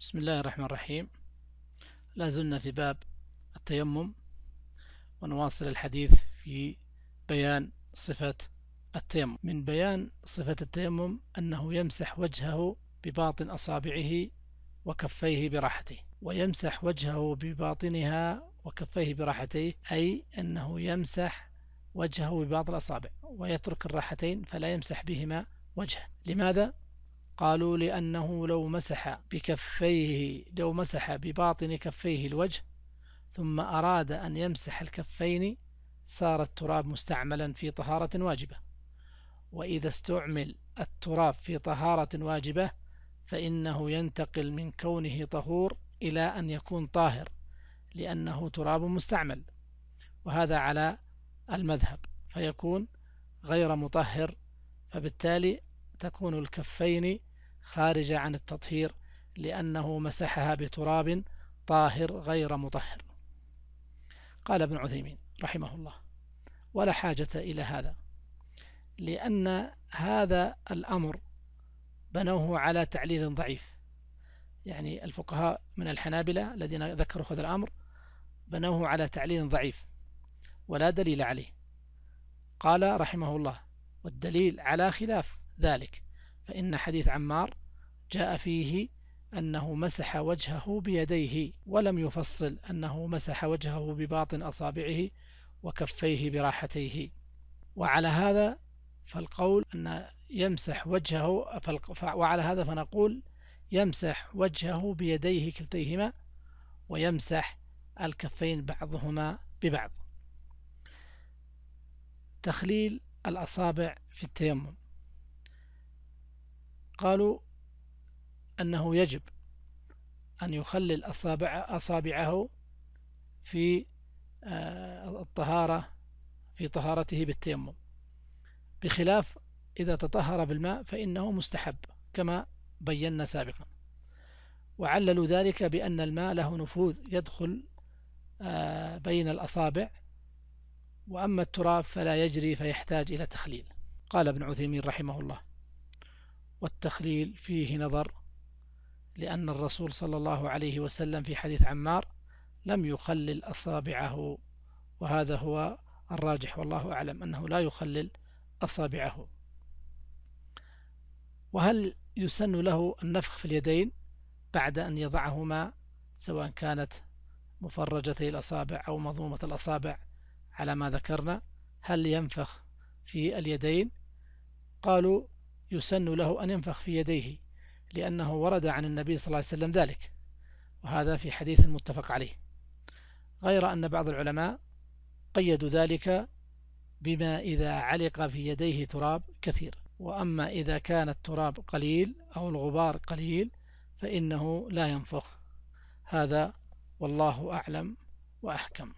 بسم الله الرحمن الرحيم لا زلنا في باب التيمم ونواصل الحديث في بيان صفة التيمم من بيان صفة التيمم أنه يمسح وجهه بباطن أصابعه وكفيه براحتيه ويمسح وجهه بباطنها وكفيه براحتيه أي أنه يمسح وجهه بباطن الأصابع ويترك الراحتين فلا يمسح بهما وجهه لماذا؟ قالوا لأنه لو مسح بكفيه لو مسح بباطن كفيه الوجه ثم أراد أن يمسح الكفين صار التراب مستعملا في طهارة واجبة وإذا استعمل التراب في طهارة واجبة فإنه ينتقل من كونه طهور إلى أن يكون طاهر لأنه تراب مستعمل وهذا على المذهب فيكون غير مطهر فبالتالي تكون الكفين خارجة عن التطهير لأنه مسحها بتراب طاهر غير مطهر قال ابن عثيمين رحمه الله ولا حاجة إلى هذا لأن هذا الأمر بنوه على تعليل ضعيف يعني الفقهاء من الحنابلة الذين ذكروا هذا الأمر بنوه على تعليل ضعيف ولا دليل عليه قال رحمه الله والدليل على خلاف ذلك فإن حديث عمار جاء فيه أنه مسح وجهه بيديه ولم يفصل أنه مسح وجهه بباطن أصابعه وكفيه براحتيه وعلى هذا فالقول أن يمسح وجهه وعلى هذا فنقول يمسح وجهه بيديه كلتيهما ويمسح الكفين بعضهما ببعض تخليل الأصابع في التيمم قالوا أنه يجب أن يخلل أصابع أصابعه في آه، الطهارة في طهارته بالتيمم بخلاف إذا تطهر بالماء فإنه مستحب كما بينا سابقا وعللوا ذلك بأن الماء له نفوذ يدخل آه، بين الأصابع وأما التراب فلا يجري فيحتاج إلى تخليل قال ابن عثيمين رحمه الله والتخليل فيه نظر لأن الرسول صلى الله عليه وسلم في حديث عمار لم يخلل أصابعه وهذا هو الراجح والله أعلم أنه لا يخلل أصابعه وهل يسن له النفخ في اليدين بعد أن يضعهما سواء كانت مفرجتي الأصابع أو مضمومة الأصابع على ما ذكرنا هل ينفخ في اليدين قالوا يسن له أن ينفخ في يديه لأنه ورد عن النبي صلى الله عليه وسلم ذلك وهذا في حديث متفق عليه غير أن بعض العلماء قيدوا ذلك بما إذا علق في يديه تراب كثير وأما إذا كان التراب قليل أو الغبار قليل فإنه لا ينفخ هذا والله أعلم وأحكم